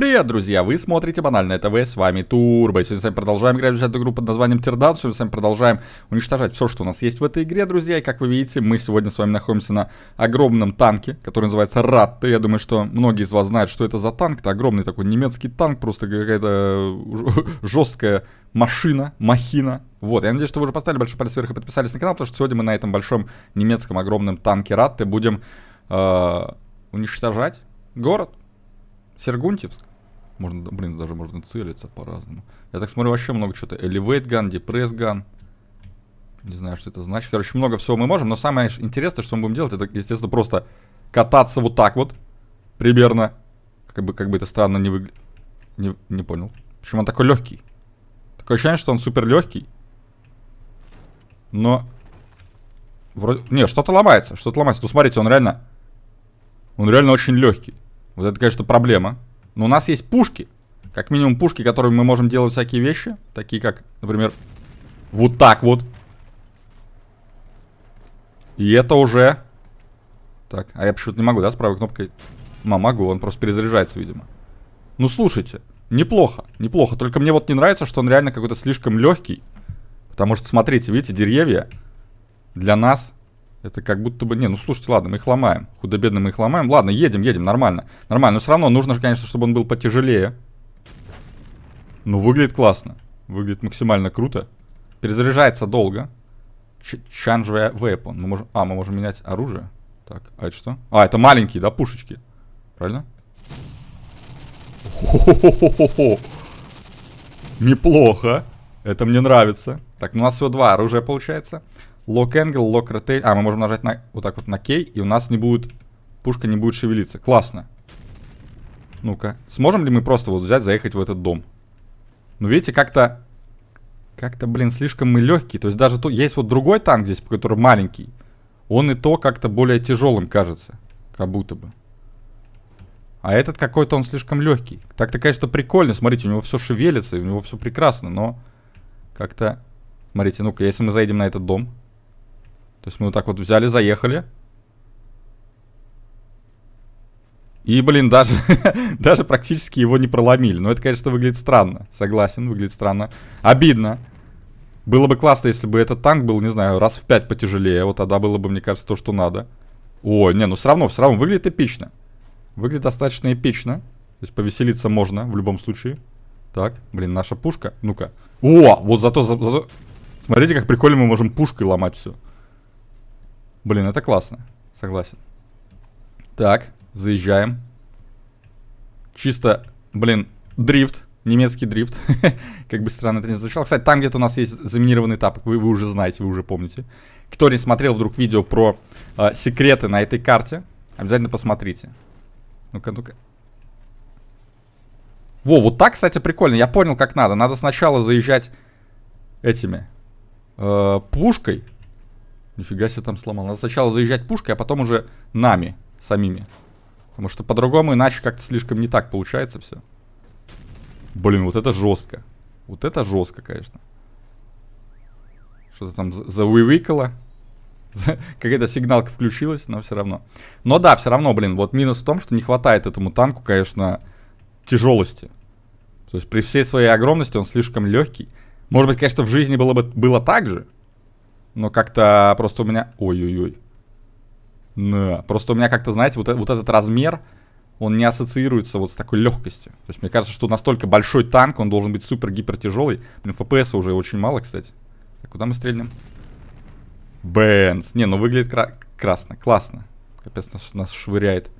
Привет, друзья! Вы смотрите Банальное ТВ, с вами Турбо. сегодня с вами продолжаем играть в эту игру под названием Тирдан. Сегодня с вами продолжаем уничтожать все, что у нас есть в этой игре, друзья. И как вы видите, мы сегодня с вами находимся на огромном танке, который называется Ратта. Я думаю, что многие из вас знают, что это за танк. Это огромный такой немецкий танк, просто какая-то жесткая машина, махина. Вот, я надеюсь, что вы уже поставили большой палец вверх и подписались на канал, потому что сегодня мы на этом большом немецком огромном танке Ратты будем э, уничтожать город. Сергунтьевск. Можно, блин, даже можно целиться по-разному. Я так смотрю, вообще много чего то Elevate Gun, Depress Gun. Не знаю, что это значит. Короче, много всего мы можем, но самое интересное, что мы будем делать, это, естественно, просто кататься вот так вот. Примерно. Как бы, как бы это странно не выглядит. Не, не понял. Почему он такой легкий? Такое ощущение, что он супер легкий. Но... Вроде... Не, что-то ломается, что-то ломается. Ну, смотрите, он реально... Он реально очень легкий. Вот это, конечно, проблема. Но у нас есть пушки. Как минимум пушки, которыми мы можем делать всякие вещи. Такие как, например, вот так вот. И это уже... Так, а я почему-то не могу, да, с правой кнопкой? Ма, могу, он просто перезаряжается, видимо. Ну, слушайте, неплохо, неплохо. Только мне вот не нравится, что он реально какой-то слишком легкий. Потому что, смотрите, видите, деревья для нас это как будто бы... Не, ну слушайте, ладно, мы их ломаем. Худо-бедно мы их ломаем. Ладно, едем, едем, нормально. Нормально, но все равно нужно же, конечно, чтобы он был потяжелее. Ну, выглядит классно. Выглядит максимально круто. Перезаряжается долго. Change weapon. Мы можем... А, мы можем менять оружие. Так, а это что? А, это маленькие, да, пушечки. Правильно? Хо -хо -хо Неплохо. Это мне нравится. Так, ну у нас всего два оружия получается. Lock angle, lock rotation. А, мы можем нажать на, вот так вот на K, и у нас не будет... Пушка не будет шевелиться. Классно. Ну-ка. Сможем ли мы просто вот взять, заехать в этот дом? Ну, видите, как-то... Как-то, блин, слишком мы легкие. То есть даже тут есть вот другой танк здесь, который маленький. Он и то как-то более тяжелым кажется. Как будто бы. А этот какой-то он слишком легкий. Так-то, конечно, прикольно. Смотрите, у него все шевелится, у него все прекрасно, но... Как-то... Смотрите, ну-ка, если мы заедем на этот дом... То есть мы вот так вот взяли, заехали. И, блин, даже, даже практически его не проломили. Но это, конечно, выглядит странно. Согласен, выглядит странно. Обидно. Было бы классно, если бы этот танк был, не знаю, раз в пять потяжелее. Вот тогда было бы, мне кажется, то, что надо. О, не, ну все равно, все равно выглядит эпично. Выглядит достаточно эпично. То есть повеселиться можно в любом случае. Так, блин, наша пушка. Ну-ка. О, вот зато, за, зато... Смотрите, как прикольно мы можем пушкой ломать все. Блин, это классно. Согласен. Так, заезжаем. Чисто, блин, дрифт. Немецкий дрифт. как бы странно это не звучало. Кстати, там где-то у нас есть заминированный тапок. Вы, вы уже знаете, вы уже помните. Кто не смотрел вдруг видео про э, секреты на этой карте, обязательно посмотрите. Ну-ка, ну-ка. Во, вот так, кстати, прикольно. Я понял, как надо. Надо сначала заезжать этими э, пушкой. Нифига себе там сломал. Надо сначала заезжать пушкой, а потом уже нами самими. Потому что по-другому иначе как-то слишком не так получается все. Блин, вот это жестко. Вот это жестко, конечно. Что-то там завывикало. Какая-то сигналка включилась, но все равно. Но да, все равно, блин, вот минус в том, что не хватает этому танку, конечно, тяжелости. То есть при всей своей огромности он слишком легкий. Может быть, конечно, в жизни было бы было так же, но как-то просто у меня... Ой-ой-ой. Да. Просто у меня как-то, знаете, вот, э, вот этот размер, он не ассоциируется вот с такой легкостью. То есть мне кажется, что настолько большой танк, он должен быть супер-гипер тяжелый. Блин, ФПС уже очень мало, кстати. А куда мы стрельнем? Бенс. Не, ну выглядит кра красно. Классно. Капец, нас, нас швыряет.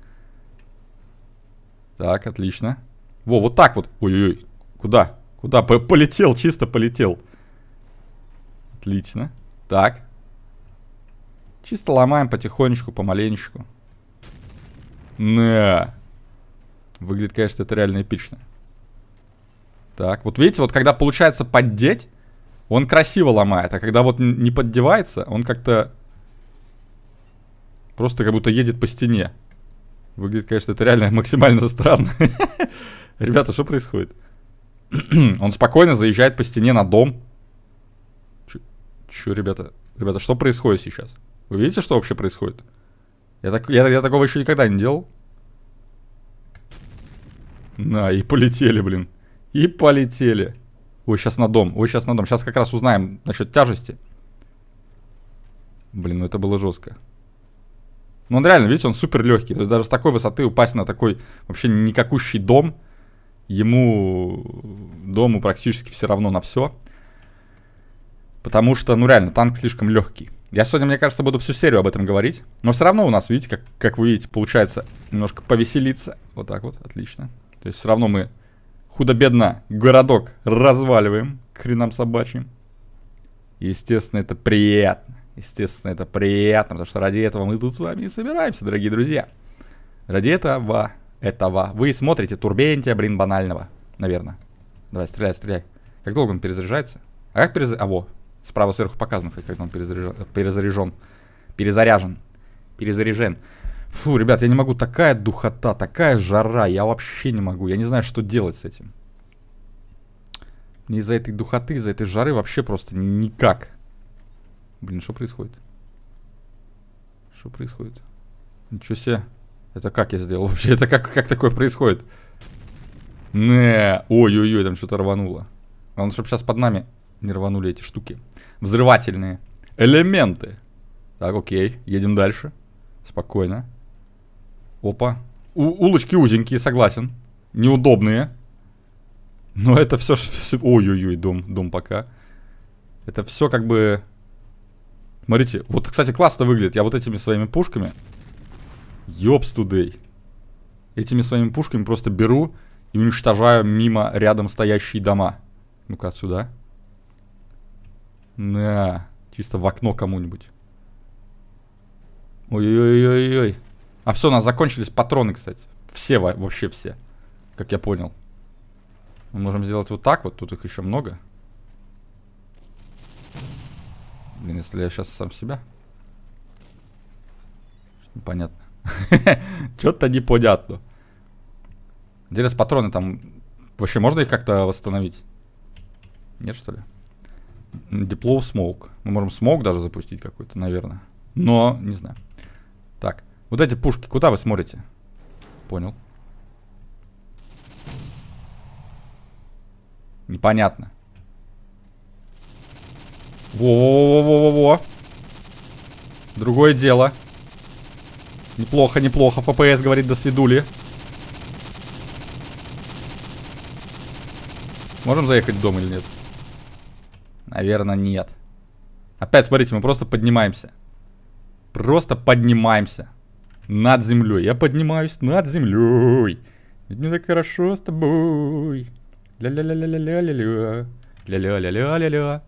Так, отлично. Во, вот так вот. Ой-ой-ой. Куда? Куда? П полетел, чисто полетел. Отлично. Так. Чисто ломаем потихонечку, помаленечку. На. Выглядит, конечно, это реально эпично. Так, вот видите, вот когда получается поддеть, он красиво ломает. А когда вот не поддевается, он как-то... Просто как будто едет по стене. Выглядит, конечно, это реально максимально странно. Ребята, что происходит? Он спокойно заезжает по стене на дом. Че, ребята? Ребята, что происходит сейчас? Вы видите, что вообще происходит? Я, так, я, я такого еще никогда не делал. На, и полетели, блин. И полетели. Ой, сейчас на дом, ой, сейчас на дом. Сейчас как раз узнаем насчет тяжести. Блин, ну это было жестко. Ну он реально, видите, он супер легкий. То есть даже с такой высоты упасть на такой вообще никакущий дом, ему дому практически все равно на все. Потому что, ну реально, танк слишком легкий. Я сегодня, мне кажется, буду всю серию об этом говорить. Но все равно у нас, видите, как, как вы видите, получается немножко повеселиться. Вот так вот, отлично. То есть все равно мы худо-бедно городок разваливаем к хренам собачьим. Естественно, это приятно. Естественно, это приятно, потому что ради этого мы тут с вами и собираемся, дорогие друзья. Ради этого, этого. Вы смотрите Турбентия, блин, банального, наверное. Давай, стреляй, стреляй. Как долго он перезаряжается? А как перезаряжается? А, во, Справа сверху показано, как он перезаряжен. перезаряжен. Перезаряжен. Перезаряжен. Фу, ребят, я не могу. Такая духота, такая жара. Я вообще не могу. Я не знаю, что делать с этим. Мне из-за этой духоты, из-за этой жары вообще просто никак. Блин, что происходит? Что происходит? Ничего себе. Это как я сделал вообще? Это как, как такое происходит? Не, ой-ой-ой, там что-то рвануло. Он чтобы сейчас под нами не рванули эти штуки. Взрывательные. Элементы. Так, окей, едем дальше. Спокойно. Опа. У улочки узенькие, согласен. Неудобные. Но это все... Ой-ой-ой, дом, дом пока. Это все как бы... Смотрите, вот, кстати, классно выглядит. Я вот этими своими пушками... Ёпс тудей. Этими своими пушками просто беру и уничтожаю мимо рядом стоящие дома. Ну-ка отсюда. На чисто в окно кому-нибудь. Ой-ой-ой-ой. А все, у нас закончились патроны, кстати. Все, вообще все. Как я понял. Мы можем сделать вот так вот. Тут их еще много. Блин, если я сейчас сам себя... Непонятно. Что-то непонятно. Интересно, патроны там... Вообще можно их как-то восстановить? Нет, что ли? Диплов смог, Мы можем смог даже запустить какой-то, наверное. Но, не знаю. Так, вот эти пушки, куда вы смотрите? Понял. Непонятно. Во-во-во-во-во-во. Другое дело. Неплохо, неплохо. ФПС говорит до свидули. Можем заехать в дом или нет? Наверное, нет. Опять, смотрите, мы просто поднимаемся. Просто поднимаемся. Над землей. Я поднимаюсь над землей. мне так хорошо с тобой. ля ля ля Ля-ля-ля-ля-ля-ля.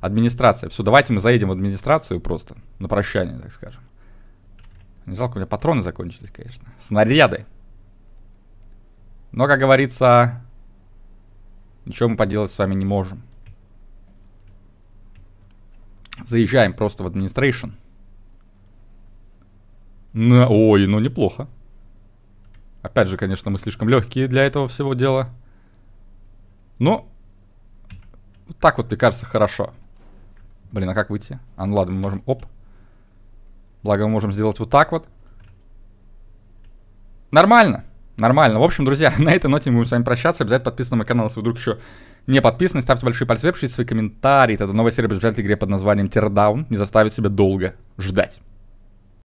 Администрация. Все, давайте мы заедем в администрацию просто. На прощание, так скажем. Не жалко, у меня патроны закончились, конечно. Снаряды. Но, как говорится, ничего мы поделать с вами не можем. Заезжаем просто в administration. На... Ой, ну неплохо. Опять же, конечно, мы слишком легкие для этого всего дела. Но вот так вот, мне кажется, хорошо. Блин, а как выйти? А ну ладно, мы можем... Оп. Благо, мы можем сделать вот так вот. Нормально. Нормально. В общем, друзья, на этой ноте мы будем с вами прощаться. Обязательно подписывайтесь на мой канал, если вдруг еще не подписаны, ставьте большие пальцы вверх, пишите свои комментарии. Тогда новая серия будет в игре под названием Teardown. Не заставит себя долго ждать.